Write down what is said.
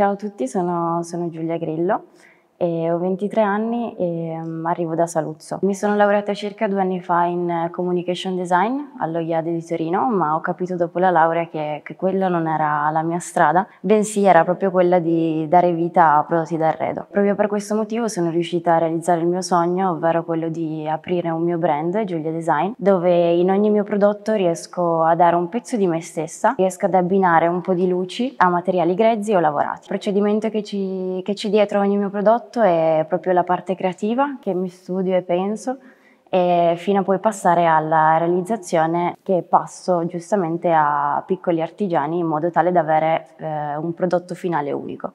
Ciao a tutti, sono, sono Giulia Grillo, e ho 23 anni e mm, arrivo da Saluzzo. Mi sono laureata circa due anni fa in eh, Communication Design allo IADE di Torino, ma ho capito dopo la laurea che, che quella non era la mia strada, bensì era proprio quella di dare vita a prodotti d'arredo. Proprio per questo motivo sono riuscita a realizzare il mio sogno, ovvero quello di aprire un mio brand, Giulia Design, dove in ogni mio prodotto riesco a dare un pezzo di me stessa, riesco ad abbinare un po' di luci a materiali grezzi o lavorati. Il procedimento che, ci, che c'è dietro ogni mio prodotto prodotto è proprio la parte creativa che mi studio e penso e fino a poi passare alla realizzazione che passo giustamente a piccoli artigiani in modo tale da avere eh, un prodotto finale unico.